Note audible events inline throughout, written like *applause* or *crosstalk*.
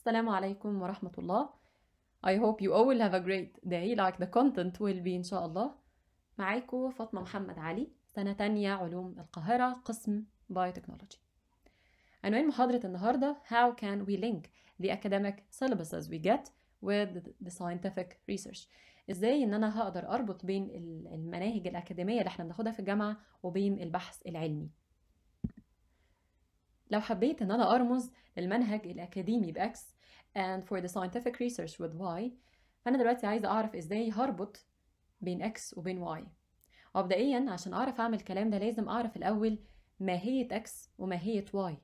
السلام عليكم ورحمة الله I hope you all have a great day like the content will be إن شاء الله معاكم فاطمة محمد علي سنة تانية علوم القاهرة قسم Biotechnology عنوان محاضرة النهاردة How can we link the academic syllabuses we get with the scientific research ازاي ان انا هقدر اربط بين المناهج الاكاديميه اللي احنا بناخدها في الجامعه وبين البحث العلمي لو حبيت ان انا ارمز للمنهج الاكاديمي باكس and for the scientific research with y فانا دلوقتي عايزه اعرف ازاي هربط بين x وبين y مبدئيا عشان اعرف اعمل الكلام ده لازم اعرف الاول ماهيه x وماهيه y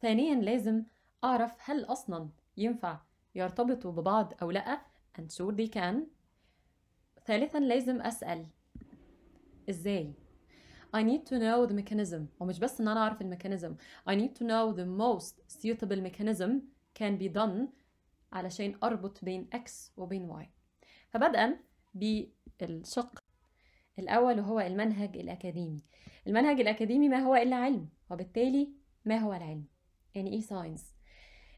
ثانيا لازم اعرف هل اصلا ينفع يرتبطوا ببعض او لا and sure they can ثالثا لازم اسال ازاي I need to know the mechanism ومش بس ان انا اعرف الميكانيزم I need to know the most suitable mechanism can be done علشان اربط بين x وبين y فبدءا بالشق الاول وهو المنهج الاكاديمي المنهج الاكاديمي ما هو الا علم وبالتالي ما هو العلم يعني ايه ساينس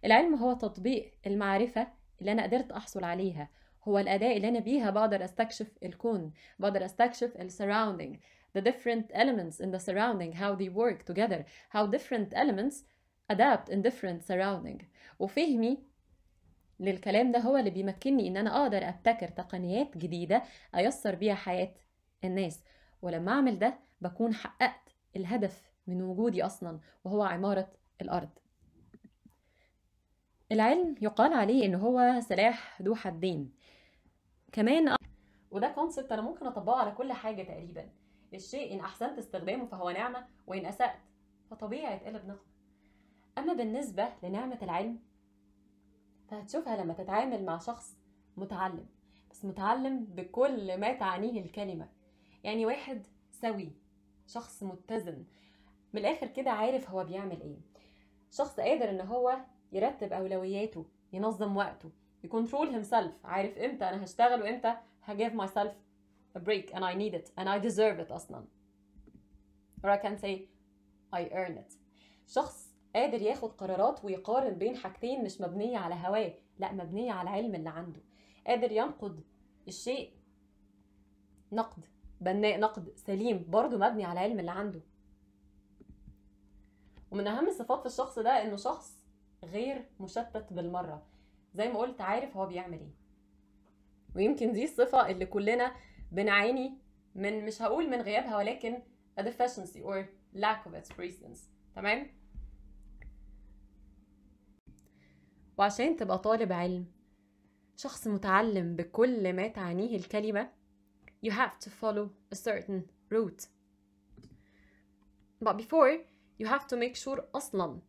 العلم هو تطبيق المعرفه اللي انا قدرت احصل عليها هو الاداء اللي انا بيها بقدر استكشف الكون بقدر استكشف السراوندينج the different elements in the surrounding how they work together how different elements adapt in different surrounding وفهمي للكلام ده هو اللي بيمكنني ان انا اقدر ابتكر تقنيات جديده ايسر بيها حياه الناس ولما اعمل ده بكون حققت الهدف من وجودي اصلا وهو عماره الارض العلم يقال عليه ان هو سلاح ذو حدين كمان وده كونسبت انا ممكن اطبقه على كل حاجه تقريبا الشيء إن أحسنت استخدامه فهو نعمة وإن أسأت فطبيعي يتقلب نقمة أما بالنسبة لنعمة العلم فهتشوفها لما تتعامل مع شخص متعلم بس متعلم بكل ما تعنيه الكلمة يعني واحد سوي شخص متزن من الآخر كده عارف هو بيعمل إيه شخص قادر إن هو يرتب أولوياته ينظم وقته يكونترول هيم عارف امتى انا هشتغل وامتى هجيف ماي سيلف a break and I need it and I deserve it أصلا or I can say I earn it شخص قادر ياخد قرارات ويقارن بين حاجتين مش مبنية على هواه لا مبنية على العلم اللي عنده قادر ينقد الشيء نقد بناء نقد سليم برضه مبني على العلم اللي عنده ومن أهم الصفات في الشخص ده إنه شخص غير مشتت بالمرة زي ما قلت عارف هو بيعمل إيه ويمكن دي الصفة اللي كلنا بنعاني من مش هقول من غيابها ولكن a deficiency or lack of its presence تمام وعشان تبقى طالب علم شخص متعلم بكل ما تعنيه الكلمة you have to follow a certain route but before you have to make sure أصلا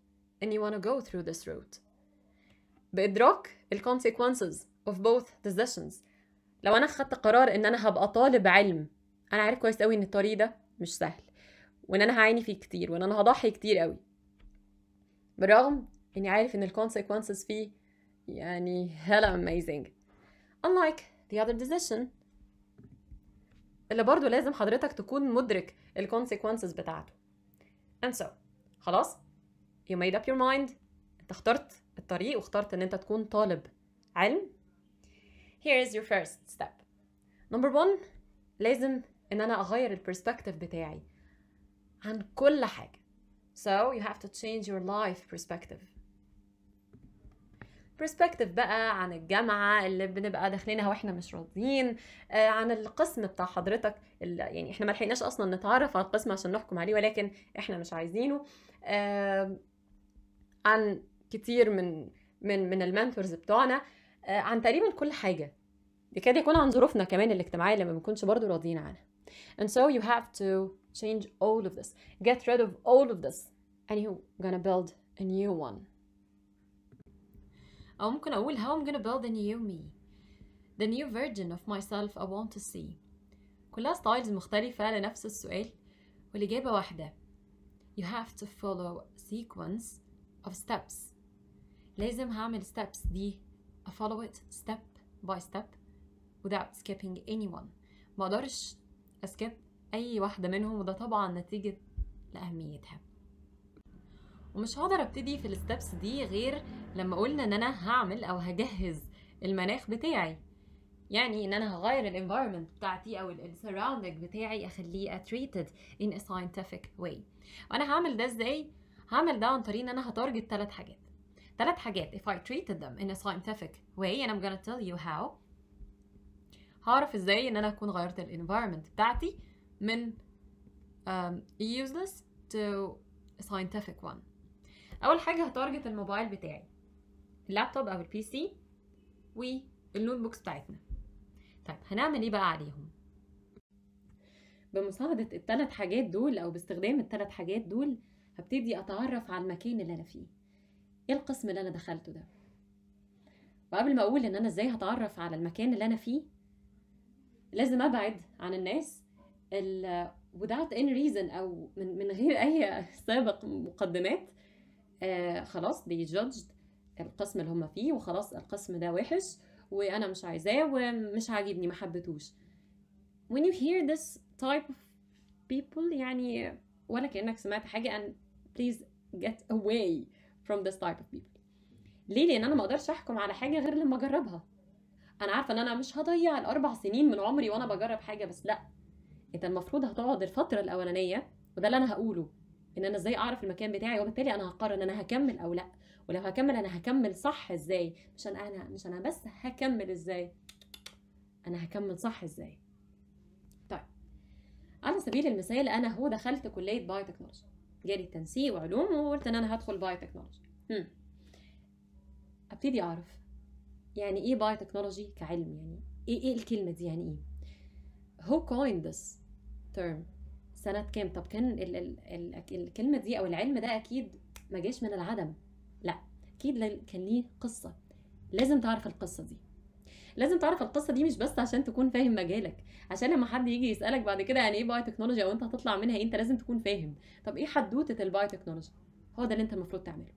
and you want to go through this route بإدراك ال consequences of both decisions لو انا خدت قرار ان انا هبقى طالب علم انا عارف كويس قوي ان الطريق ده مش سهل وان انا هعاني فيه كتير وان انا هضحي كتير قوي بالرغم اني عارف ان الكونسيكونسز فيه يعني هلا amazing unlike the other decision اللي برضو لازم حضرتك تكون مدرك الكونسيكونسز بتاعته and so خلاص you made up your mind انت اخترت الطريق واخترت ان انت تكون طالب علم here is your first step number one لازم ان انا اغير البرسبكتيف بتاعي عن كل حاجه so you have to change your life perspective perspective بقى عن الجامعه اللي بنبقى داخلينها واحنا مش راضيين آه عن القسم بتاع حضرتك اللي يعني احنا ما لحقناش اصلا نتعرف على القسم عشان نحكم عليه ولكن احنا مش عايزينه آه عن كتير من من من المنتورز بتوعنا عن تقريبا كل حاجه يكاد يكون عن ظروفنا كمان الاجتماعيه لما بنكونش برضو راضيين عنها and so you have to change all of this get rid of all of this and you're gonna build a new one أو ممكن أقول how I'm gonna build a new me the new version of myself I want to see كلها ستايلز مختلفة لنفس السؤال والإجابة واحدة you have to follow sequence of steps لازم هعمل steps دي I follow it step by step without skipping anyone ما اقدرش اسكيب اي واحده منهم وده طبعا نتيجه لاهميتها ومش هقدر ابتدي في الستبس دي غير لما قلنا ان انا هعمل او هجهز المناخ بتاعي يعني ان انا هغير الانفايرمنت بتاعتي او السراوندنج بتاعي اخليه اتريتد ان scientific واي وانا هعمل ده ازاي هعمل ده عن طريق ان انا هتارجت ثلاث حاجات ثلاث حاجات if I treated them in a scientific way and I'm gonna tell you how هعرف ازاي ان انا اكون غيرت الانفايرمنت بتاعتي من um, useless to scientific one اول حاجه هتارجت الموبايل بتاعي اللابتوب او البي سي والنوت بوكس بتاعتنا طيب هنعمل ايه بقى عليهم بمساعده الثلاث حاجات دول او باستخدام الثلاث حاجات دول هبتدي اتعرف على المكان اللي انا فيه ايه القسم اللي انا دخلته ده وقبل ما اقول ان انا ازاي هتعرف على المكان اللي انا فيه لازم ابعد عن الناس ال without any reason او من, من غير *laughs* اي سابق مقدمات آه خلاص they judged القسم اللي هم فيه وخلاص القسم ده وحش وانا مش عايزاه ومش عاجبني ما when you hear this type of people يعني ولا كانك سمعت حاجه and please get away from this type of people ليه لان انا ما اقدرش احكم على حاجه غير لما اجربها انا عارفه ان انا مش هضيع الاربع سنين من عمري وانا بجرب حاجه بس لا انت المفروض هتقعد الفتره الاولانيه وده اللي انا هقوله ان انا ازاي اعرف المكان بتاعي وبالتالي انا هقرر ان انا هكمل او لا ولو هكمل انا هكمل صح ازاي مش انا انا مش انا بس هكمل ازاي انا هكمل صح ازاي طيب على سبيل المثال انا هو دخلت كليه بايو تكنولوجي غير تنسيق وعلوم وقلت ان انا هدخل باي تكنولوجي هم. ابتدي اعرف يعني ايه باي تكنولوجي كعلم يعني ايه ايه الكلمه دي يعني ايه هو كوين ذس تيرم سنة كام؟ طب كان ال ال ال الكلمة دي أو العلم ده أكيد ما جاش من العدم، لأ، أكيد كان ليه قصة، لازم تعرف القصة دي، لازم تعرف القصه دي مش بس عشان تكون فاهم مجالك عشان لما حد يجي يسالك بعد كده يعني ايه باي تكنولوجي او انت هتطلع منها ايه انت لازم تكون فاهم طب ايه حدوته الباي تكنولوجي هو ده اللي انت المفروض تعمله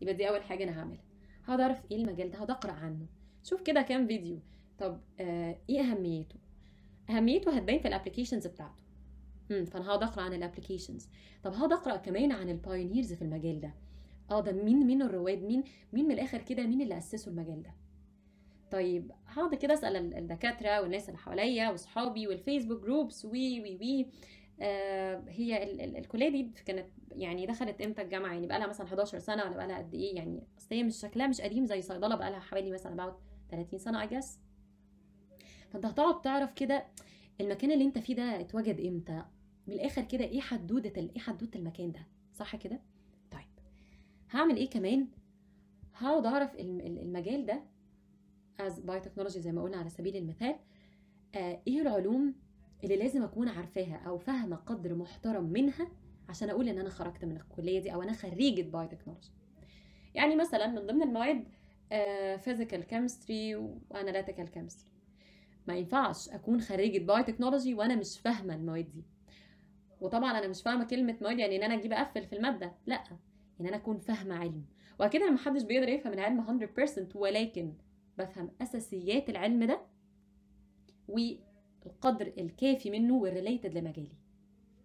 يبقى دي اول حاجه انا هعملها هقعد اعرف ايه المجال ده هقعد اقرا عنه شوف كده كام فيديو طب آه ايه اهميته اهميته هتبين في الابلكيشنز بتاعته امم فانا هقعد اقرا عن الابلكيشنز طب هقعد اقرا كمان عن البايونيرز في المجال ده اه ده مين مين الرواد مين مين من الاخر كده مين اللي اسسوا المجال ده طيب هقعد كده اسال الدكاتره والناس اللي حواليا واصحابي والفيسبوك جروبس وي وي وي آه، هي ال ال الكليه دي كانت يعني دخلت امتى الجامعه يعني بقى لها مثلا 11 سنه ولا بقى لها قد ايه يعني اصل هي مش شكلها مش قديم زي صيدله بقى لها حوالي مثلا about 30 سنه اي جس فانت هتقعد تعرف كده المكان اللي انت فيه ده اتوجد امتى من الاخر كده ايه حدوده ايه حدوده المكان ده صح كده طيب هعمل ايه كمان هقعد اعرف المجال ده از تكنولوجي زي ما قلنا على سبيل المثال آه، ايه العلوم اللي لازم اكون عارفاها او فاهمه قدر محترم منها عشان اقول ان انا خرجت من الكليه دي او انا خريجه تكنولوجي يعني مثلا من ضمن المواد فيزيكال كيمستري واناليتيكال كيمستري ما ينفعش اكون خريجه تكنولوجي وانا مش فاهمه المواد دي وطبعا انا مش فاهمه كلمه مواد يعني ان انا اجيب اقفل في الماده لا ان انا اكون فاهمه علم واكيد ما حدش بيقدر يفهم العلم 100% ولكن بفهم اساسيات العلم ده والقدر الكافي منه والريليتد لمجالي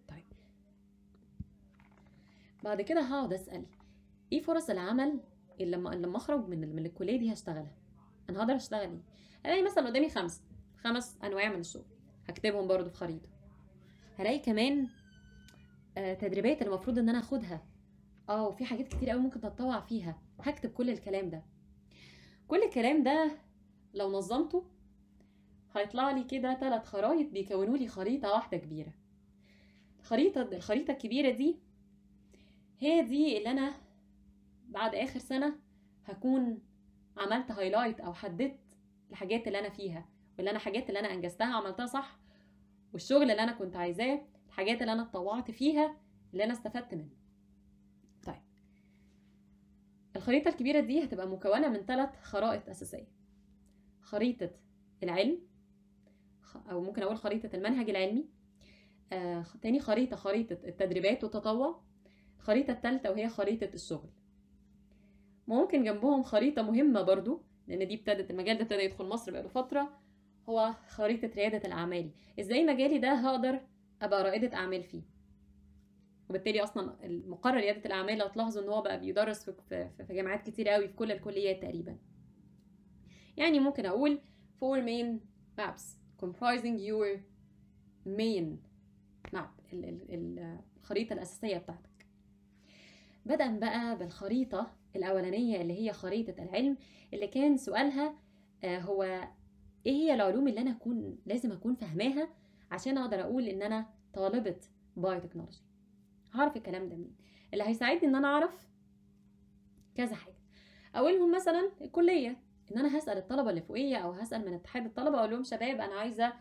طيب بعد كده هقعد اسال ايه فرص العمل اللي لما لما اخرج من من الكليه دي هشتغلها انا هقدر اشتغل ايه الاقي مثلا قدامي خمسه خمس انواع من الشغل هكتبهم برضو في خريطه هلاقي كمان آه، تدريبات المفروض ان انا اخدها اه وفي حاجات كتير قوي ممكن تتطوع فيها هكتب كل الكلام ده كل الكلام ده لو نظمته هيطلع لي كده ثلاث خرايط بيكونوا لي خريطه واحده كبيره الخريطه الخريطه الكبيره دي هي دي اللي انا بعد اخر سنه هكون عملت هايلايت او حددت الحاجات اللي انا فيها واللي انا حاجات اللي انا انجزتها عملتها صح والشغل اللي انا كنت عايزاه الحاجات اللي انا اتطوعت فيها اللي انا استفدت منه الخريطة الكبيرة دي هتبقى مكونة من ثلاث خرائط أساسية خريطة العلم أو ممكن أقول خريطة المنهج العلمي آه تاني خريطة خريطة التدريبات والتطوع الخريطة التالتة وهي خريطة الشغل ممكن جنبهم خريطة مهمة برضو لأن دي ابتدت المجال ده ابتدى يدخل مصر بقاله فترة هو خريطة ريادة الأعمال إزاي مجالي ده هقدر أبقى رائدة أعمال فيه وبالتالي اصلا المقرر رياده الاعمال لو تلاحظوا ان هو بقى بيدرس في, في جامعات كتير قوي في كل الكليات تقريبا يعني ممكن اقول four main maps comprising your main map الخريطه الاساسيه بتاعتك بدأ بقى بالخريطه الاولانيه اللي هي خريطه العلم اللي كان سؤالها آه، هو ايه هي العلوم اللي انا اكون لازم اكون فاهماها عشان اقدر اقول ان انا طالبه بايوتكنولوجي هعرف الكلام ده منين اللي هيساعدني ان انا اعرف كذا حاجه اولهم مثلا الكليه ان انا هسال الطلبه اللي فوقيه او هسال من اتحاد الطلبه اقول لهم شباب انا عايزه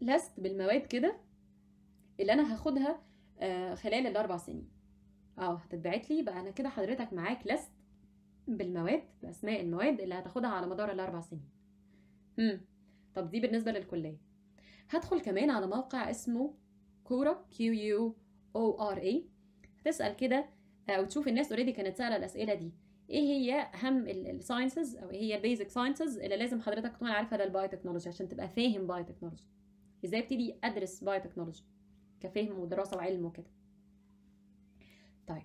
لست بالمواد كده اللي انا هاخدها آه، خلال الاربع سنين اه هتتبعت لي بقى انا كده حضرتك معاك لست بالمواد باسماء المواد اللي هتاخدها على مدار الاربع سنين امم طب دي بالنسبه للكليه هدخل كمان على موقع اسمه كوره كيو يو او ار اي هتسأل كده أو آه، تشوف الناس أوريدي كانت سألة الأسئلة دي إيه هي أهم الساينسز أو إيه هي البيزك ساينسز اللي لازم حضرتك تكون عارفها للبايوتكنولوجي عشان تبقى فاهم بايوتكنولوجي إزاي ابتدي أدرس بايوتكنولوجي كفهم ودراسة وعلم وكده طيب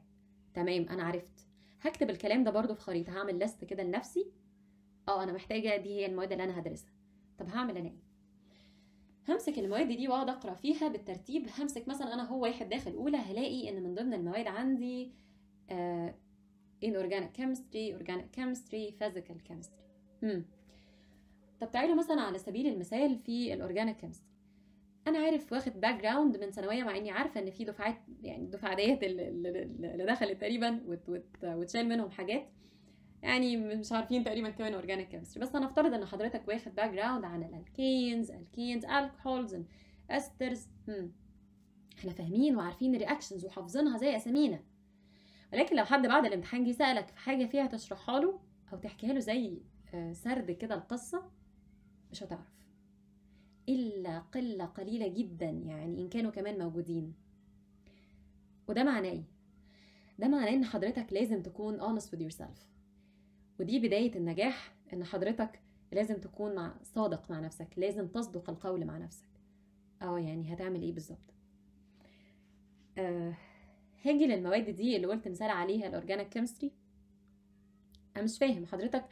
تمام أنا عرفت هكتب الكلام ده برده في خريطة هعمل لست كده لنفسي اه انا محتاجه دي هي المواد اللي انا هدرسها طب هعمل انا ايه همسك المواد دي واقعد اقرا فيها بالترتيب همسك مثلا انا هو واحد داخل اولى هلاقي ان من ضمن المواد عندي ان اورجانيك كيمستري اورجانيك كيمستري فيزيكال كيمستري طب تعالوا مثلا على سبيل المثال في الاورجانيك كيمستري انا عارف واخد باك جراوند من ثانويه مع اني عارفه ان في دفعات يعني الدفعه ديت اللي دخلت تقريبا وتشال منهم حاجات يعني مش عارفين تقريبا كمان اورجانيك كيمستري بس هنفترض ان حضرتك واخد باك جراوند عن الالكينز الكينز الكحولز استرز احنا فاهمين وعارفين الرياكشنز وحافظينها زي اسامينا ولكن لو حد بعد الامتحان جه سالك في حاجه فيها تشرحها له او تحكيها له زي آه، سرد كده القصه مش هتعرف الا قله قليله جدا يعني ان كانوا كمان موجودين وده معناه ايه ده معناه ان حضرتك لازم تكون honest with yourself ودي بداية النجاح إن حضرتك لازم تكون مع صادق مع نفسك لازم تصدق القول مع نفسك اه يعني هتعمل ايه بالظبط أه هاجي للمواد دي اللي قلت مثال عليها الاورجانيك كيمستري انا مش فاهم حضرتك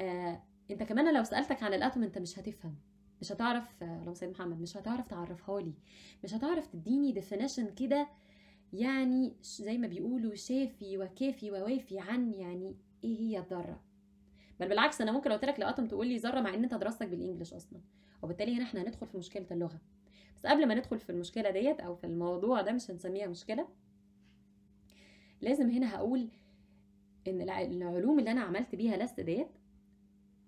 أه انت كمان لو سالتك عن الاتوم انت مش هتفهم مش هتعرف اللهم آه، سيد محمد مش هتعرف تعرفها لي مش هتعرف تديني ديفينيشن كده يعني زي ما بيقولوا شافي وكافي ووافي عن يعني ايه هي الذره بل بالعكس انا ممكن لو قلت لك لاتوم تقول لي ذره مع ان انت دراستك بالانجلش اصلا وبالتالي هنا احنا هندخل في مشكله اللغه بس قبل ما ندخل في المشكله ديت او في الموضوع ده مش هنسميها مشكله لازم هنا هقول ان العلوم اللي انا عملت بيها لست ديت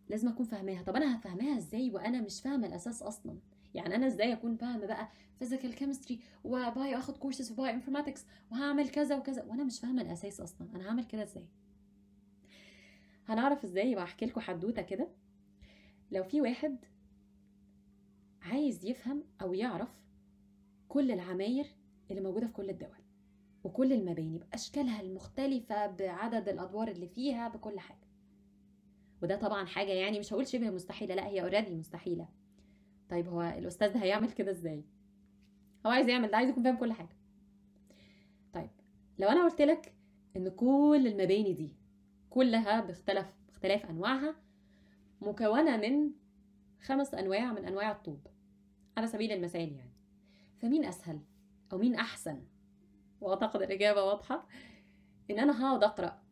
لازم اكون فاهماها طب انا هفهماها ازاي وانا مش فاهمه الاساس اصلا يعني انا ازاي اكون فاهمه بقى فيزيكال كيمستري وباي اخد كورسز في باي انفورماتكس وهعمل كذا وكذا وانا مش فاهمه الاساس اصلا انا هعمل كده ازاي هنعرف ازاي يبقى احكي لكم حدوته كده لو في واحد عايز يفهم او يعرف كل العماير اللي موجوده في كل الدول وكل المباني باشكالها المختلفه بعدد الادوار اللي فيها بكل حاجه وده طبعا حاجه يعني مش هقول شبه مستحيله لا هي اوريدي مستحيله طيب هو الاستاذ ده هيعمل كده ازاي هو عايز يعمل ده عايز يكون فاهم كل حاجه طيب لو انا قلت لك ان كل المباني دي كلها باختلاف باختلاف أنواعها مكونة من خمس أنواع من أنواع الطوب على سبيل المثال يعني فمين أسهل أو مين أحسن وأعتقد الإجابة واضحة إن أنا هقعد أقرأ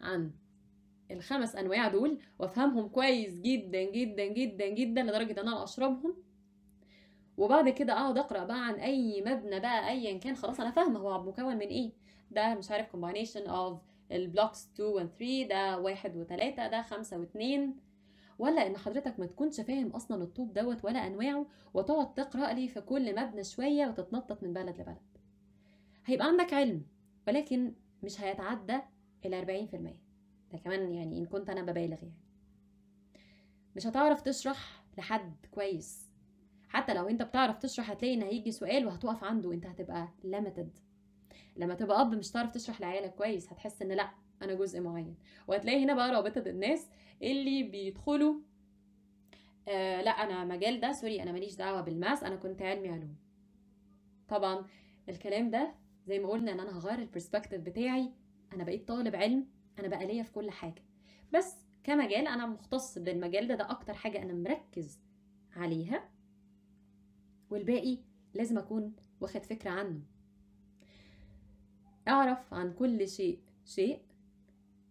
عن الخمس أنواع دول وأفهمهم كويس جدا جدا جدا جدا لدرجة إن أنا أشربهم وبعد كده اقعد اقرا بقى عن اي مبنى بقى ايا كان خلاص انا فاهمه هو مكون من ايه ده مش عارف combination of البلوكس 2 و 3 ده واحد وتلاتة ده خمسة 2 ولا ان حضرتك ما تكونش فاهم اصلا الطوب دوت ولا انواعه وتقعد تقرا لي في كل مبنى شويه وتتنطط من بلد لبلد هيبقى عندك علم ولكن مش هيتعدى ال 40% ده كمان يعني ان كنت انا ببالغ يعني مش هتعرف تشرح لحد كويس حتى لو انت بتعرف تشرح هتلاقي ان هيجي سؤال وهتقف عنده انت هتبقى ليميتد لما تبقى اب مش تعرف تشرح لعيالك كويس هتحس ان لا انا جزء معين وهتلاقي هنا بقى رابطه الناس اللي بيدخلوا آه لا انا مجال ده سوري انا ماليش دعوه بالماس انا كنت علمي علوم طبعا الكلام ده زي ما قلنا ان انا هغير البرسبكتيف بتاعي انا بقيت طالب علم انا بقى ليا في كل حاجه بس كمجال انا مختص بالمجال ده ده اكتر حاجه انا مركز عليها والباقي لازم اكون واخد فكره عنه أعرف عن كل شيء شيء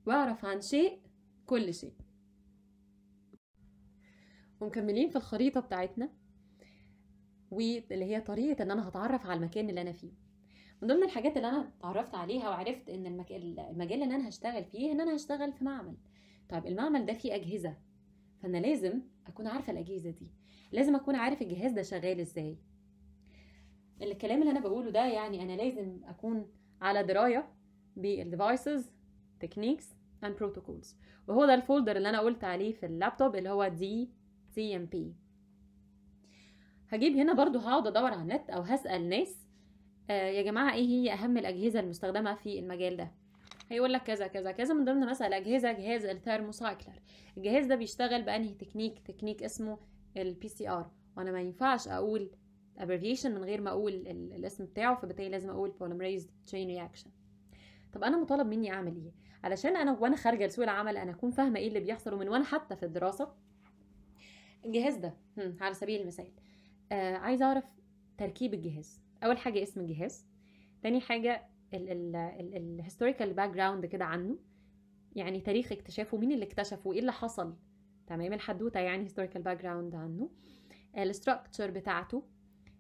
وأعرف عن شيء كل شيء ومكملين في الخريطة بتاعتنا واللي هي طريقة إن أنا هتعرف على المكان اللي أنا فيه من ضمن الحاجات اللي أنا اتعرفت عليها وعرفت إن المك... المجال اللي أنا هشتغل فيه إن أنا هشتغل في معمل طيب المعمل ده فيه أجهزة فأنا لازم أكون عارفة الأجهزة دي لازم أكون عارف الجهاز ده شغال إزاي الكلام اللي أنا بقوله ده يعني أنا لازم أكون على درايه بالديفايسز تكنيكس اند بروتوكولز وهو ده الفولدر اللي انا قلت عليه في اللابتوب اللي هو دي تي ام بي هجيب هنا برضو هقعد ادور على النت او هسال ناس آه يا جماعه ايه هي اهم الاجهزه المستخدمه في المجال ده هيقول لك كذا كذا كذا من ضمن مثلا الاجهزه جهاز الثيرموسايكلر الجهاز ده بيشتغل بانهي تكنيك تكنيك اسمه البي سي ار وانا ما ينفعش اقول abbreviation من غير ما اقول الاسم بتاعه فبالتالي لازم اقول polymerized chain reaction طب انا مطالب مني اعمل ايه علشان انا وانا خارجه لسوق العمل انا اكون فاهمه ايه اللي بيحصل ومن وانا حتى في الدراسه الجهاز ده على سبيل المثال آه عايزه اعرف تركيب الجهاز اول حاجه اسم الجهاز تاني حاجه الهيستوريكال باك جراوند كده عنه يعني تاريخ اكتشافه مين اللي اكتشفه وايه اللي حصل تمام الحدوته يعني هيستوريكال باك جراوند عنه آه، الستراكتشر بتاعته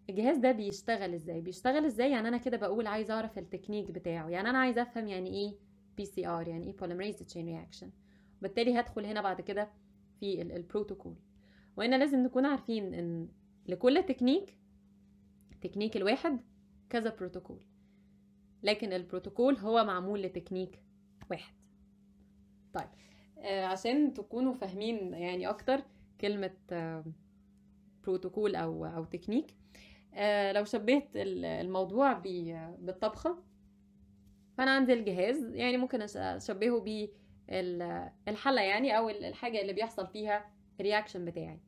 الجهاز ده بيشتغل ازاي بيشتغل ازاي يعني انا كده بقول عايزه اعرف التكنيك بتاعه يعني انا عايزه افهم يعني ايه بي سي ار يعني ايه polymerase chain reaction وبالتالي هدخل هنا بعد كده في البروتوكول وهنا لازم نكون عارفين ان لكل تكنيك تكنيك الواحد كذا بروتوكول لكن البروتوكول هو معمول لتكنيك واحد طيب آه عشان تكونوا فاهمين يعني اكتر كلمه آه بروتوكول او او تكنيك آه، لو شبهت الموضوع بالطبخة فأنا عندي الجهاز يعني ممكن أشبهه بالحلة يعني أو الحاجة اللي بيحصل فيها الرياكشن بتاعي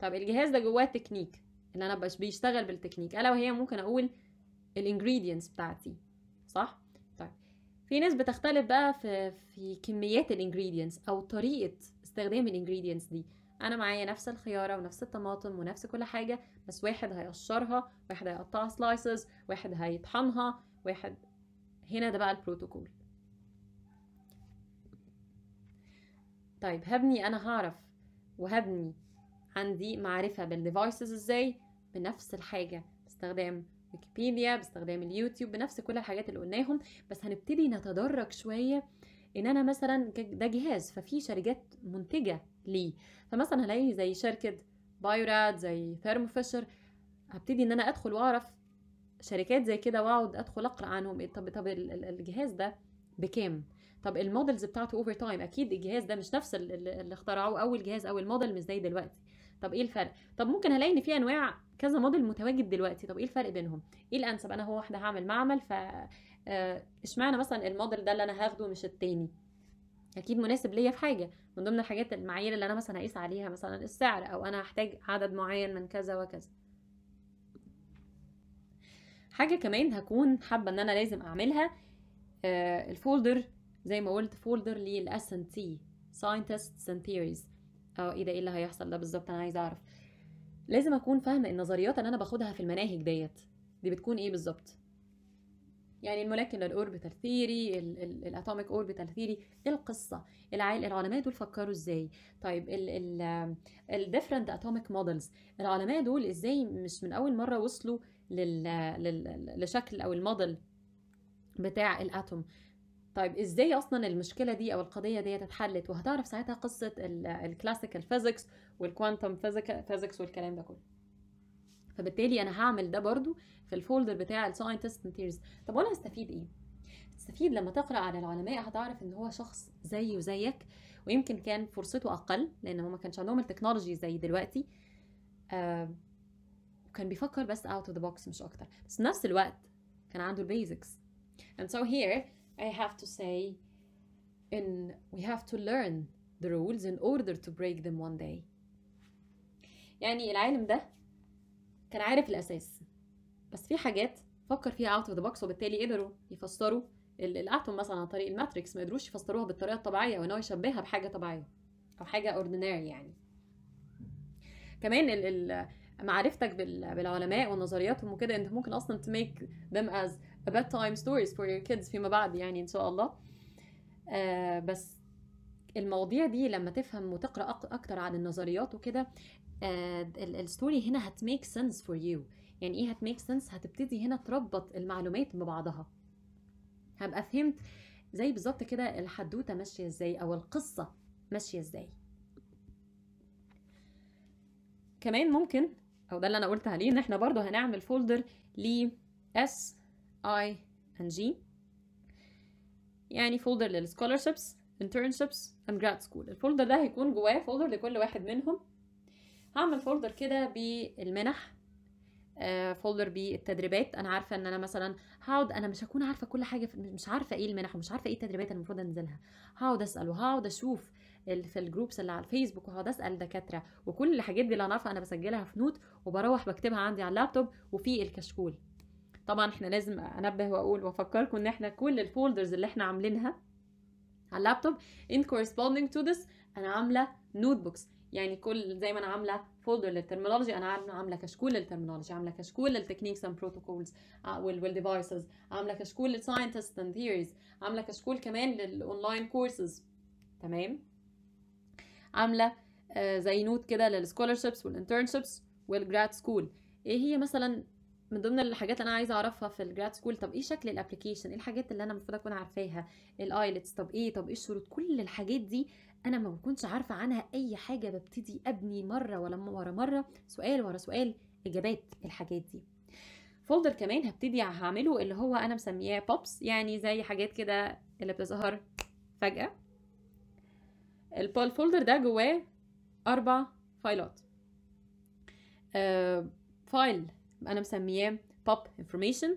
طب الجهاز ده جواه تكنيك اللي أنا بيشتغل بالتكنيك ألا وهي ممكن أقول الانجريدينتس بتاعتي صح؟ طيب في ناس بتختلف بقى في, في كميات الانجريدينتس أو طريقة استخدام الانجريدينتس دي انا معايا نفس الخياره ونفس الطماطم ونفس كل حاجه بس واحد هيقشرها واحد هيقطعها سلايسز واحد هيطحنها واحد هنا ده بقى البروتوكول طيب هبني انا هعرف وهبني عندي معرفه بالديفايسز ازاي بنفس الحاجه باستخدام ويكيبيديا باستخدام اليوتيوب بنفس كل الحاجات اللي قلناهم بس هنبتدي نتدرج شويه ان انا مثلا ده جهاز ففي شركات منتجه ليه فمثلا هلاقي زي شركه بايوراد زي ثيرمو فيشر هبتدي ان انا ادخل واعرف شركات زي كده واقعد ادخل اقرا عنهم إيه، طب طب الجهاز ده بكام طب المودلز بتاعته اوفر تايم اكيد الجهاز ده مش نفس اللي اخترعوه اول جهاز او الموديل مش زي دلوقتي طب ايه الفرق طب ممكن هلاقي ان في انواع كذا موديل متواجد دلوقتي طب ايه الفرق بينهم ايه الانسب انا هو واحده هعمل معمل ف آه، اشمعنى مثلا الموديل ده اللي انا هاخده مش التاني اكيد مناسب ليا في حاجه من ضمن الحاجات المعايير اللي انا مثلا هقيس عليها مثلا السعر او انا هحتاج عدد معين من كذا وكذا حاجه كمان هكون حابه ان انا لازم اعملها آه الفولدر زي ما قلت فولدر للاس ان تي ساينتستس اند ثيوريز اه ايه ده ايه اللي هيحصل ده بالظبط انا عايزه اعرف لازم اكون فاهمه النظريات اللي انا باخدها في المناهج ديت دي بتكون ايه بالظبط يعني المولكيولر اوربيتال ثيري الاتوميك اوربيتال ثيري ايه القصه العلماء دول فكروا ازاي طيب الديفرنت اتوميك مودلز العلماء دول ازاي مش من اول مره وصلوا لل... لشكل او الموديل بتاع الاتوم طيب ازاي اصلا المشكله دي او القضيه دي اتحلت وهتعرف ساعتها قصه الكلاسيكال فيزيكس والكوانتم فيزيكس والكلام ده كله فبالتالي انا هعمل ده برضو في الفولدر بتاع الساينتست ماتيريالز طب وانا هستفيد ايه هتستفيد لما تقرا عن العلماء هتعرف ان هو شخص زي وزيك ويمكن كان فرصته اقل لان هو ما كانش عندهم التكنولوجي زي دلوقتي آه وكان بيفكر بس اوت اوف ذا بوكس مش اكتر بس في نفس الوقت كان عنده البيزكس and so here I have to say in we have to learn the rules in order to break them one day يعني العالم ده كان عارف الاساس بس في حاجات فكر فيها اوت اوف ذا بوكس وبالتالي قدروا يفسروا الاتوم مثلا عن طريق الماتريكس ما قدروش يفسروها بالطريقه الطبيعيه وان هو يشبهها بحاجه طبيعيه او حاجه اوردينري يعني كمان ال ال معرفتك بالعلماء ونظرياتهم وكده انت ممكن اصلا تميك them as a time stories for your kids فيما بعد يعني ان شاء الله آه بس المواضيع دي لما تفهم وتقرا اكتر عن النظريات وكده آه، الستوري هنا هتميك سنس فور يو يعني ايه هتميك سنس هتبتدي هنا تربط المعلومات ببعضها هبقى فهمت زي بالظبط كده الحدوته ماشيه ازاي او القصه ماشيه ازاي كمان ممكن او ده اللي انا قلت عليه ان احنا برضو هنعمل فولدر ل اس اي ان جي يعني فولدر للسكولرشيبس internships and grad school الفولدر ده هيكون جواه فولدر لكل واحد منهم هعمل فولدر كده بالمنح فولدر آه، بالتدريبات انا عارفه ان انا مثلا هقعد انا مش هكون عارفه كل حاجه مش عارفه ايه المنح ومش عارفه ايه التدريبات اللي المفروض انزلها هقعد اسال وهقعد اشوف في الجروبس اللي على الفيسبوك وهقعد اسال دكاتره وكل الحاجات دي اللي انا عارفه انا بسجلها في نوت وبروح بكتبها عندي على اللابتوب وفي الكشكول طبعا احنا لازم انبه واقول وافكركم ان احنا كل الفولدرز اللي احنا عاملينها على اللابتوب in corresponding to this انا عامله نوت بوكس يعني كل زي ما انا عامله فولدر للترمينولوجي انا عامله كشكول للترمينولوجي عامله كشكول للتكنيكس اند بروتوكولز والديفايسز عامله كشكول للساينتست اند ثيريز عامله كشكول كمان للاونلاين كورسز تمام عامله آه، زي نوت كده للسكولرشيبس والانترنشيبس والجراد سكول ايه هي مثلا من ضمن الحاجات اللي انا عايزه اعرفها في الجراد سكول طب ايه شكل الابلكيشن ايه الحاجات اللي انا المفروض اكون عارفاها الايلتس طب ايه طب ايه الشروط كل الحاجات دي انا ما بكونش عارفه عنها اي حاجه ببتدي ابني مره ولا ورا مره سؤال ورا سؤال اجابات الحاجات دي فولدر كمان هبتدي هعمله اللي هو انا مسمياه بوبس يعني زي حاجات كده اللي بتظهر فجاه الفولدر ده جواه اربع فايلات آه فايل انا مسمياه pop information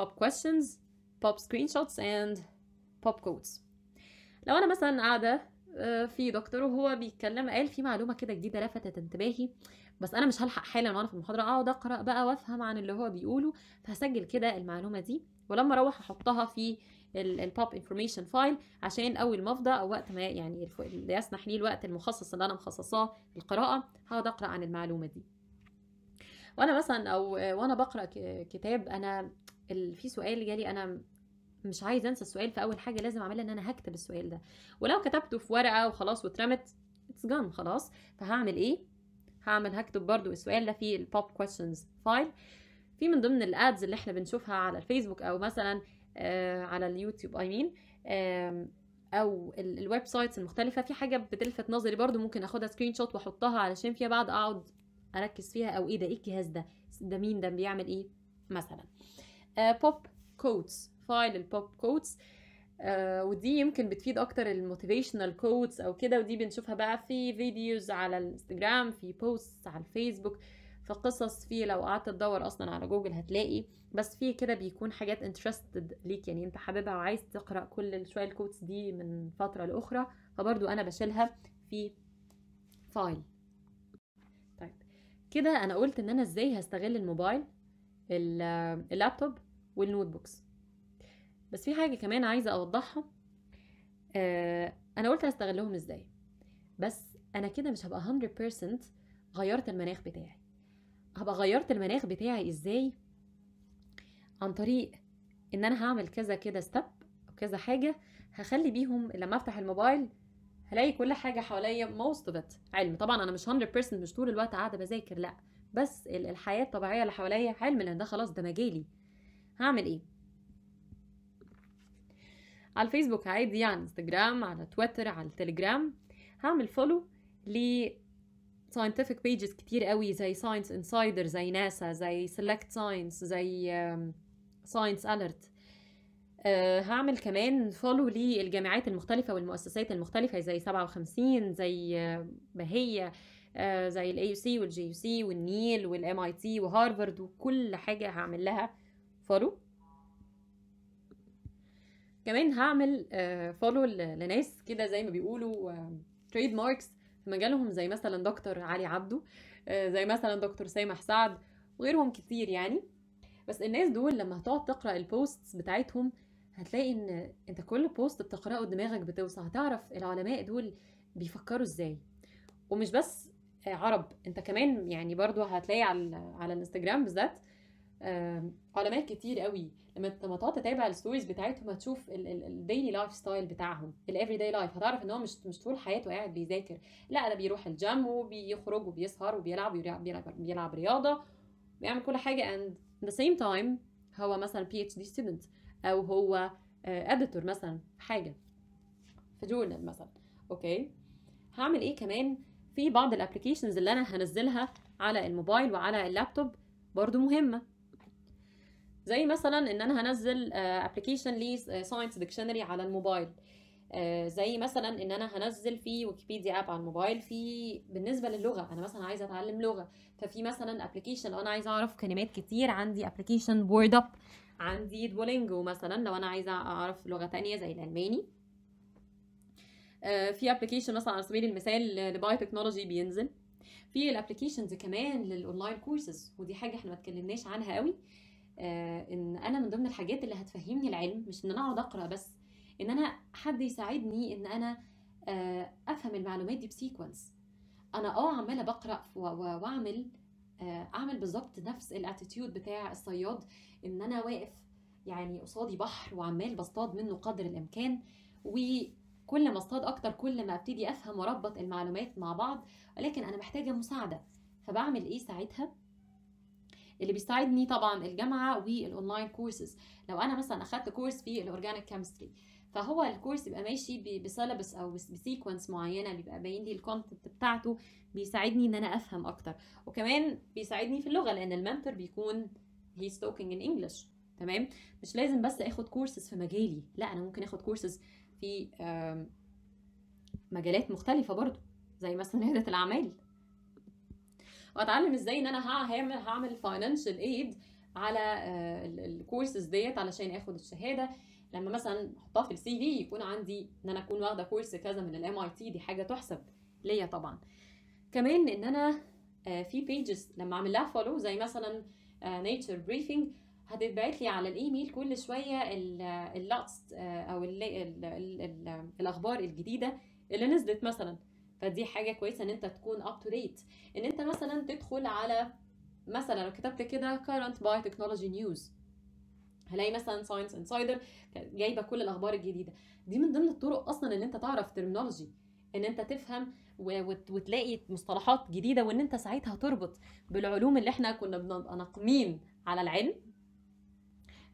pop questions pop screenshots and pop codes لو انا مثلا قاعده آه، في دكتور وهو بيتكلم قال في معلومه كده جديده لفتت انتباهي بس انا مش هلحق حالا وانا في المحاضره اقعد اقرا بقى وافهم عن اللي هو بيقوله فهسجل كده المعلومه دي ولما اروح احطها في الباب انفورميشن فايل عشان اول ما افضى او وقت ما يعني اللي يسمح لي الوقت المخصص اللي انا مخصصاه للقراءه هقعد اقرا عن المعلومه دي وانا مثلا او آه، وانا بقرا كتاب انا في سؤال جالي انا مش عايزه انسى السؤال فاول حاجه لازم اعملها ان انا هكتب السؤال ده ولو كتبته في ورقه وخلاص واترمت اتس جون خلاص فهعمل ايه هعمل هكتب برضو السؤال ده في البوب كويستشنز فايل في من ضمن الادز اللي احنا بنشوفها على الفيسبوك او مثلا آه على اليوتيوب اي I مين mean. آه او الويب سايتس المختلفه في حاجه بتلفت نظري برضو ممكن اخدها سكرين شوت واحطها علشان فيها بعد اقعد اركز فيها او ايه ده ايه الجهاز ده ده مين ده بيعمل ايه مثلا آه بوب كوتس سبوتيفاي للبوب كوتس آه ودي يمكن بتفيد اكتر الموتيفيشنال كوتس او كده ودي بنشوفها بقى في فيديوز على الانستجرام في بوست على الفيسبوك في قصص في لو قعدت تدور اصلا على جوجل هتلاقي بس في كده بيكون حاجات انترستد ليك يعني انت حاببها وعايز تقرا كل شويه الكوتس دي من فتره لاخرى فبرضو انا بشيلها في فايل طيب كده انا قلت ان انا ازاي هستغل الموبايل آه، اللابتوب والنوت بوكس بس في حاجه كمان عايزه اوضحها آه انا قلت هستغلهم ازاي بس انا كده مش هبقى 100% غيرت المناخ بتاعي هبقى غيرت المناخ بتاعي ازاي عن طريق ان انا هعمل كذا كده ستيب او كذا حاجه هخلي بيهم لما افتح الموبايل هلاقي كل حاجه حواليا موست اوف علم طبعا انا مش 100% مش طول الوقت قاعده بذاكر لا بس الحياه الطبيعيه اللي حواليا علم لان ده خلاص ده مجالي هعمل ايه على الفيسبوك عادي على يعني، الانستجرام على تويتر على التليجرام هعمل فولو ل ساينتفك بيجز كتير قوي زي ساينس انسايدر زي ناسا زي سيلكت ساينس زي ساينس alert أه هعمل كمان فولو للجامعات المختلفة والمؤسسات المختلفة زي 57 زي آه، بهية أه زي الاي يو سي والجي يو سي والنيل والام اي تي وهارفرد وكل حاجة هعمل لها فولو كمان هعمل فولو آه، لناس كده زي ما بيقولوا تريد آه، ماركس في مجالهم زي مثلا دكتور علي عبده آه، زي مثلا دكتور سامح سعد وغيرهم كتير يعني بس الناس دول لما هتقعد تقرا البوستس بتاعتهم هتلاقي ان انت كل بوست بتقراه دماغك بتوسع هتعرف العلماء دول بيفكروا ازاي ومش بس عرب انت كمان يعني برضو هتلاقي على على الانستجرام بالذات علماء كتير قوي لما لما تقعد تتابع الستوريز بتاعتهم هتشوف الديلي لايف ستايل بتاعهم الافري داي لايف هتعرف ان هو مش مش طول حياته قاعد بيذاكر لا ده بيروح الجيم وبيخرج وبيسهر وبيلعب بيلعب, بيلعب, رياضه بيعمل كل حاجه اند ذا سيم تايم هو مثلا بي اتش دي ستودنت او هو اديتور آه، مثلا في حاجه في جورنال مثلا اوكي هعمل ايه كمان في بعض الابلكيشنز اللي انا هنزلها على الموبايل وعلى اللابتوب برضو مهمه زي مثلا ان انا هنزل ابلكيشن لساينس ديكشنري على الموبايل آه، زي مثلا ان انا هنزل في ويكيبيديا اب على الموبايل في بالنسبه للغه انا مثلا عايزه اتعلم لغه ففي مثلا ابلكيشن لو انا عايزه اعرف كلمات كتير عندي ابلكيشن وورد اب عندي دولينجو مثلا لو انا عايزه اعرف لغه تانية زي الالماني آه، في ابلكيشن مثلا على سبيل المثال لباي تكنولوجي بينزل في الابلكيشنز كمان للاونلاين كورسز ودي حاجه احنا ما اتكلمناش عنها قوي آه، ان انا من ضمن الحاجات اللي هتفهمني العلم مش ان انا اقعد اقرا بس ان انا حد يساعدني ان انا آه، افهم المعلومات دي بسيكونس انا اه عماله بقرا واعمل آه، اعمل بالظبط نفس الاتيتيود بتاع الصياد ان انا واقف يعني قصادي بحر وعمال بصطاد منه قدر الامكان وكل ما اصطاد اكتر كل ما ابتدي افهم واربط المعلومات مع بعض ولكن انا محتاجه مساعده فبعمل ايه ساعتها اللي بيساعدني طبعا الجامعه والاونلاين كورسز لو انا مثلا اخدت كورس في الاورجانيك كيمستري فهو الكورس بيبقى ماشي بسيلبس او بسيكونس معينه بيبقى باين لي الكونتنت بتاعته بيساعدني ان انا افهم اكتر وكمان بيساعدني في اللغه لان المنتور بيكون هي توكينج ان انجلش تمام مش لازم بس اخد كورسز في مجالي لا انا ممكن اخد كورسز في مجالات مختلفه برضو زي مثلا رياده الاعمال واتعلم ازاي ان انا هعمل هعمل فاينانشال ايد على آه، الكورسز ديت علشان اخد الشهاده لما مثلا احطها في السي في يكون عندي ان انا اكون واخده كورس كذا من الام اي تي دي حاجه تحسب ليا طبعا كمان ان انا آه، في بيجز لما اعمل لها فولو زي مثلا نيتشر آه، بريفنج هتتبعت لي على الايميل كل شويه اللاست او الاخبار الجديده اللي نزلت مثلا فدي حاجه كويسه ان انت تكون اب تو ديت ان انت مثلا تدخل على مثلا لو كتبت كده current biotechnology news هلاقي مثلا ساينس انسايدر جايبه كل الاخبار الجديده دي من ضمن الطرق اصلا ان انت تعرف ترمينولوجي ان انت تفهم وتلاقي مصطلحات جديده وان انت ساعتها تربط بالعلوم اللي احنا كنا بنبقى ناقمين على العلم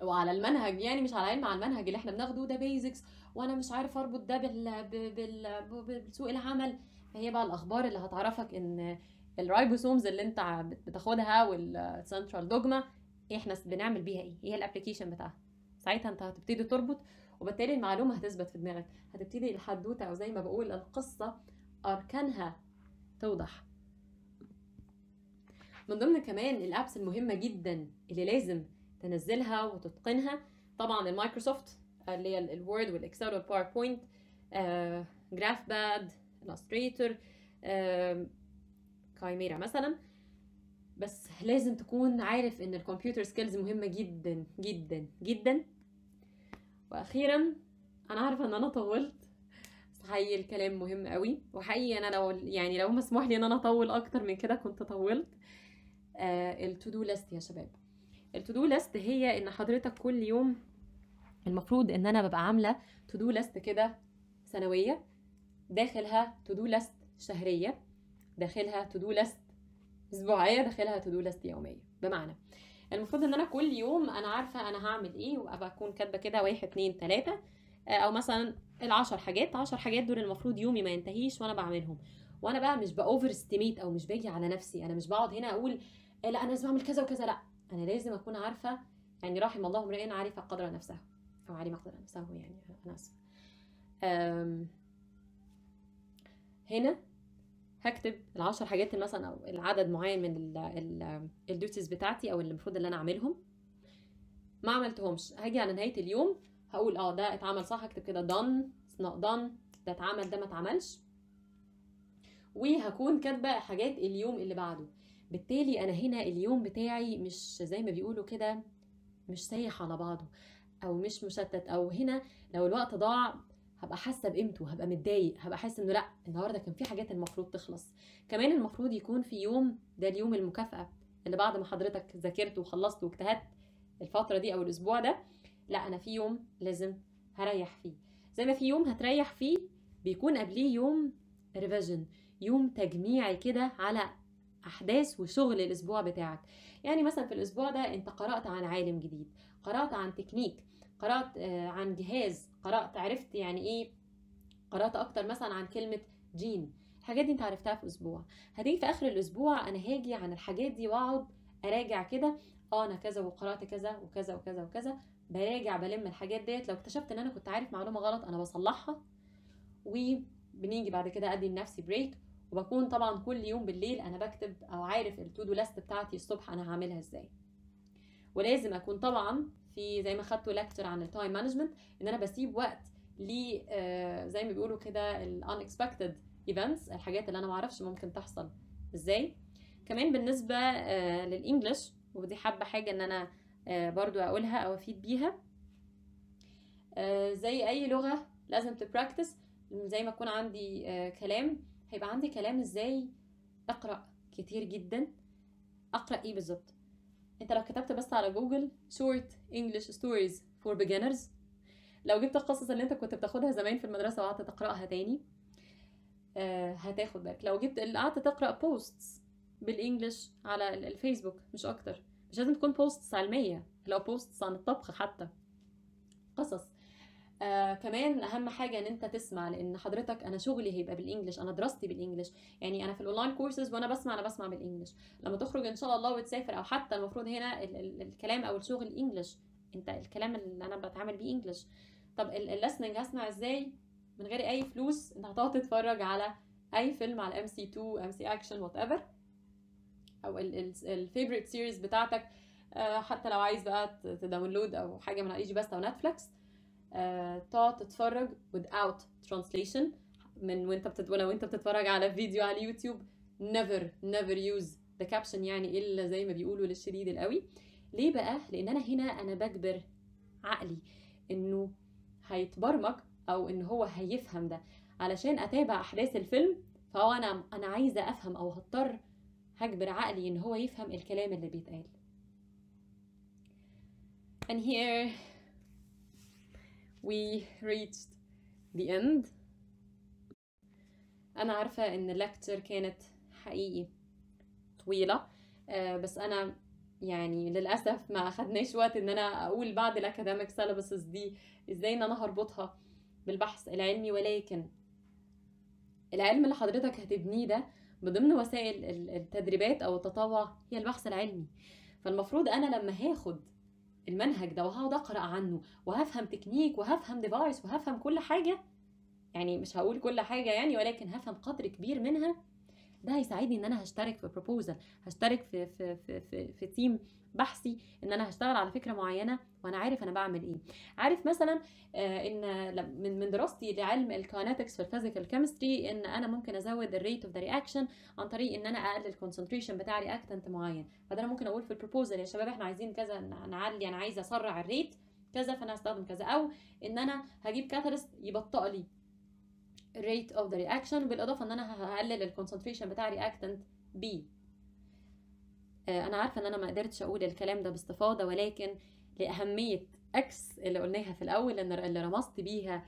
وعلى المنهج يعني مش على العلم على المنهج اللي احنا بناخده ده بيزكس وانا مش عارف اربط ده بال بال بسوق العمل هي بقى الاخبار اللي هتعرفك ان الرايبوسومز اللي انت بتاخدها والسنترال دوجما احنا بنعمل بيها ايه ايه الابلكيشن بتاعها ساعتها انت هتبتدي تربط وبالتالي المعلومه هتثبت في دماغك هتبتدي الحدوته او زي ما بقول القصه اركانها توضح من ضمن كمان الابس المهمه جدا اللي لازم تنزلها وتتقنها طبعا المايكروسوفت اللي هي الوورد والاكسل والباوربوينت جراف باد الاستريتور كايميرا مثلا بس لازم تكون عارف ان الكمبيوتر سكيلز مهمه جدا جدا جدا واخيرا انا عارفه ان انا طولت بس حقيقي الكلام مهم قوي وحقيقي انا لو يعني لو مسموح لي ان انا اطول اكتر من كده كنت طولت آه التو دو ليست يا شباب التو دو ليست هي ان حضرتك كل يوم المفروض ان انا ببقى عامله تو دو ليست كده سنويه داخلها تو دو ليست شهريه داخلها تو دو ليست اسبوعيه داخلها تو دو ليست يوميه بمعنى المفروض ان انا كل يوم انا عارفه انا هعمل ايه وابقى اكون كاتبه كده واحد اتنين تلاته آه، او مثلا العشر حاجات عشر حاجات دول المفروض يومي ما ينتهيش وانا بعملهم وانا بقى مش باوفر استيميت او مش باجي على نفسي انا مش بقعد هنا اقول آه، لا انا لازم اعمل كذا وكذا لا انا لازم اكون عارفه يعني رحم الله امرئ عارف قدر نفسه او علم قدر نفسه يعني انا اسفه هنا هكتب العشر حاجات مثلا او العدد معين من الديوتيز بتاعتي او اللي المفروض اللي انا اعملهم ما عملتهمش هاجي على نهايه اليوم هقول اه ده اتعمل صح هكتب كده دان not done ده اتعمل ده ما اتعملش وهكون كاتبه حاجات اليوم اللي بعده بالتالي انا هنا اليوم بتاعي مش زي ما بيقولوا كده مش سايح على بعضه او مش مشتت او هنا لو الوقت ضاع هبقى حاسه بقيمته هبقى متضايق هبقى حاسه انه لا النهارده كان في حاجات المفروض تخلص كمان المفروض يكون في يوم ده اليوم المكافاه اللي بعد ما حضرتك ذاكرت وخلصت واجتهدت الفتره دي او الاسبوع ده لا انا في يوم لازم هريح فيه زي ما في يوم هتريح فيه بيكون قبليه يوم ريفيجن يوم تجميعي كده على احداث وشغل الاسبوع بتاعك يعني مثلا في الاسبوع ده انت قرات عن عالم جديد قرات عن تكنيك قرأت آه، عن جهاز قرأت عرفت يعني إيه قرأت أكتر مثلا عن كلمة جين الحاجات دي أنت عرفتها في أسبوع هتيجي في آخر الأسبوع أنا هاجي عن الحاجات دي وأقعد أراجع كده أه أنا كذا وقرأت كذا وكذا وكذا وكذا براجع بلم الحاجات ديت لو اكتشفت إن أنا كنت عارف معلومة غلط أنا بصلحها وبنيجي بعد كده أدي لنفسي بريك وبكون طبعا كل يوم بالليل انا بكتب او عارف التودو لاست بتاعتي الصبح انا هعملها ازاي ولازم اكون طبعا في زي ما خدتوا لكتشر عن التايم مانجمنت ان انا بسيب وقت ل آه، زي ما بيقولوا كده الانكسبكتد ايفنتس الحاجات اللي انا ما اعرفش ممكن تحصل ازاي كمان بالنسبه آه، للانجليش ودي حابه حاجه ان انا آه، برضو اقولها او افيد بيها زي اي لغه لازم تبراكتس زي ما يكون عندي كلام هيبقى عندي كلام ازاي اقرا كتير جدا اقرا ايه بالظبط انت لو كتبت بس على جوجل short English stories for beginners لو جبت القصص اللي انت كنت بتاخدها زمان في المدرسه وقعدت تقراها تاني آه هتاخد بالك لو جبت قعدت تقرا بوستس بالانجلش على الفيسبوك مش اكتر مش لازم تكون بوستس علميه لو بوستس عن الطبخ حتى قصص آه كمان اهم حاجه ان انت تسمع لان حضرتك انا شغلي هيبقى بالانجلش انا دراستي بالانجلش يعني انا في الاونلاين كورسز وانا بسمع انا بسمع بالانجلش لما تخرج ان شاء الله وتسافر او حتى المفروض هنا ال ال الكلام او الشغل انجلش انت الكلام اللي انا بتعامل بيه انجلش طب الليسننج هسمع ازاي من غير اي فلوس انت هتقعد تتفرج على اي فيلم على ام سي 2 ام سي اكشن وات ايفر او الفيفوريت سيريز بتاعتك آه، حتى لو عايز بقى تداونلود او حاجه من اي جي بس او نتفليكس آه، تقعد تتفرج without translation من وانت بتتولى وانت بتتفرج على فيديو على اليوتيوب never never use the caption يعني الا زي ما بيقولوا للشديد القوي ليه بقى لان انا هنا انا بجبر عقلي انه هيتبرمج او ان هو هيفهم ده علشان اتابع احداث الفيلم فهو انا انا عايزه افهم او هضطر هجبر عقلي ان هو يفهم الكلام اللي بيتقال and here we reached the end أنا عارفة إن اللكتر كانت حقيقي طويلة آه بس أنا يعني للأسف ما أخدناش وقت إن أنا أقول بعض الأكاديميك سيلابسز دي إزاي إن أنا هربطها بالبحث العلمي ولكن العلم اللي حضرتك هتبنيه ده من ضمن وسائل التدريبات أو التطوع هي البحث العلمي فالمفروض أنا لما هاخد المنهج ده وهقعد اقرا عنه وهفهم تكنيك وهفهم ديفايس وهفهم كل حاجه يعني مش هقول كل حاجه يعني ولكن هفهم قدر كبير منها ده هيساعدني ان انا هشترك في بروبوزل هشترك في في في في, في تيم بحثي ان انا هشتغل على فكره معينه وانا عارف انا بعمل ايه عارف مثلا آه، ان من من دراستي لعلم الكاينتكس في الفيزيكال كيمستري ان انا ممكن ازود الريت اوف ذا رياكشن عن طريق ان انا اقلل الكونسنتريشن بتاع رياكتنت معين فده انا ممكن اقول في البروبوزل يا شباب احنا عايزين كذا نعلي انا عايزه اسرع الريت كذا فانا هستخدم كذا او ان انا هجيب كاتاليست يبطئ لي rate of the reaction بالاضافه ان انا هقلل الكونسنتريشن بتاع reactant B آه، انا عارفه ان انا ما قدرتش اقول الكلام ده باستفاضه ولكن لاهميه اكس اللي قلناها في الاول ان اللي رمزت بيها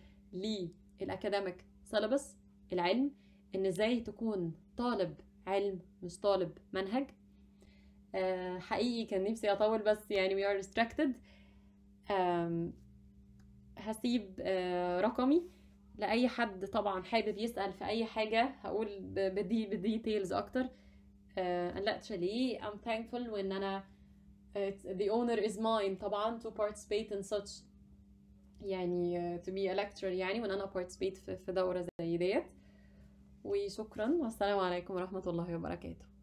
للاكاديميك سيلابس العلم ان ازاي تكون طالب علم مش طالب منهج آه، حقيقي كان نفسي اطول بس يعني we are distracted هسيب آه، رقمي لاي حد طبعا حابب يسال في اي حاجه هقول بدي بديتيلز اكتر انا آه، لا تشالي I'm thankful وان انا آه، the اونر is mine طبعا to participate in such يعني آه، to be a lecturer يعني وان انا participate في دوره زي ديت وشكرا والسلام عليكم ورحمه الله وبركاته